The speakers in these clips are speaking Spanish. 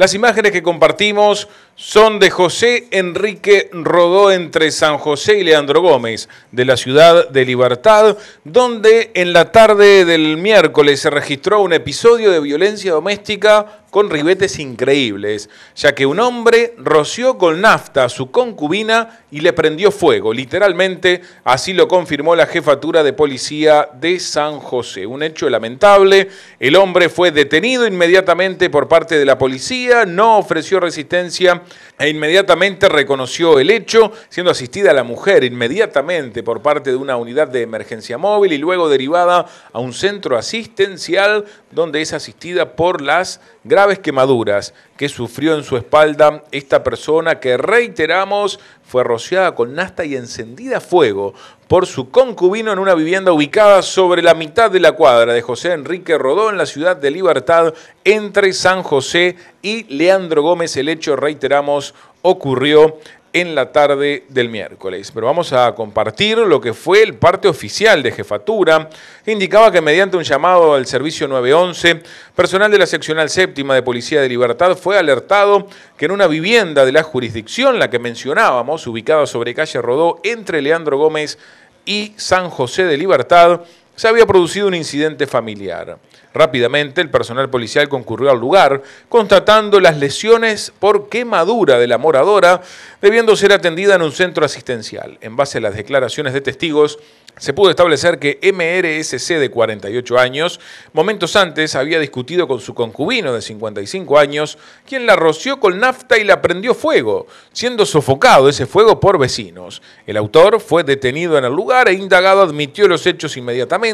Las imágenes que compartimos son de José Enrique Rodó entre San José y Leandro Gómez, de la ciudad de Libertad, donde en la tarde del miércoles se registró un episodio de violencia doméstica con ribetes increíbles, ya que un hombre roció con nafta a su concubina y le prendió fuego, literalmente, así lo confirmó la jefatura de policía de San José. Un hecho lamentable, el hombre fue detenido inmediatamente por parte de la policía, no ofreció resistencia e inmediatamente reconoció el hecho, siendo asistida la mujer inmediatamente por parte de una unidad de emergencia móvil y luego derivada a un centro asistencial donde es asistida por las graves quemaduras que sufrió en su espalda esta persona que reiteramos fue rociada con nasta y encendida a fuego por su concubino en una vivienda ubicada sobre la mitad de la cuadra de José Enrique Rodó en la ciudad de Libertad entre San José y Leandro Gómez. El hecho, reiteramos, ocurrió en la tarde del miércoles. Pero vamos a compartir lo que fue el parte oficial de jefatura, indicaba que mediante un llamado al servicio 911, personal de la seccional séptima de Policía de Libertad fue alertado que en una vivienda de la jurisdicción, la que mencionábamos, ubicada sobre calle Rodó entre Leandro Gómez y San José de Libertad, se había producido un incidente familiar. Rápidamente el personal policial concurrió al lugar, constatando las lesiones por quemadura de la moradora, debiendo ser atendida en un centro asistencial. En base a las declaraciones de testigos, se pudo establecer que MRSC de 48 años, momentos antes había discutido con su concubino de 55 años, quien la roció con nafta y la prendió fuego, siendo sofocado ese fuego por vecinos. El autor fue detenido en el lugar e indagado admitió los hechos inmediatamente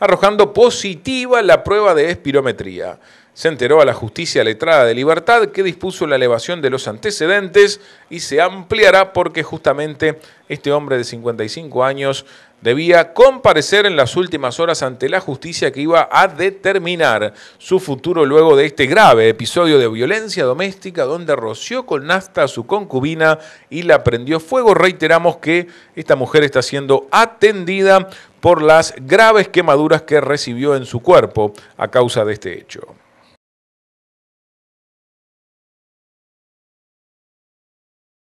arrojando positiva la prueba de espirometría se enteró a la justicia letrada de libertad que dispuso la elevación de los antecedentes y se ampliará porque justamente este hombre de 55 años debía comparecer en las últimas horas ante la justicia que iba a determinar su futuro luego de este grave episodio de violencia doméstica donde roció con nafta a su concubina y la prendió fuego. Reiteramos que esta mujer está siendo atendida por las graves quemaduras que recibió en su cuerpo a causa de este hecho.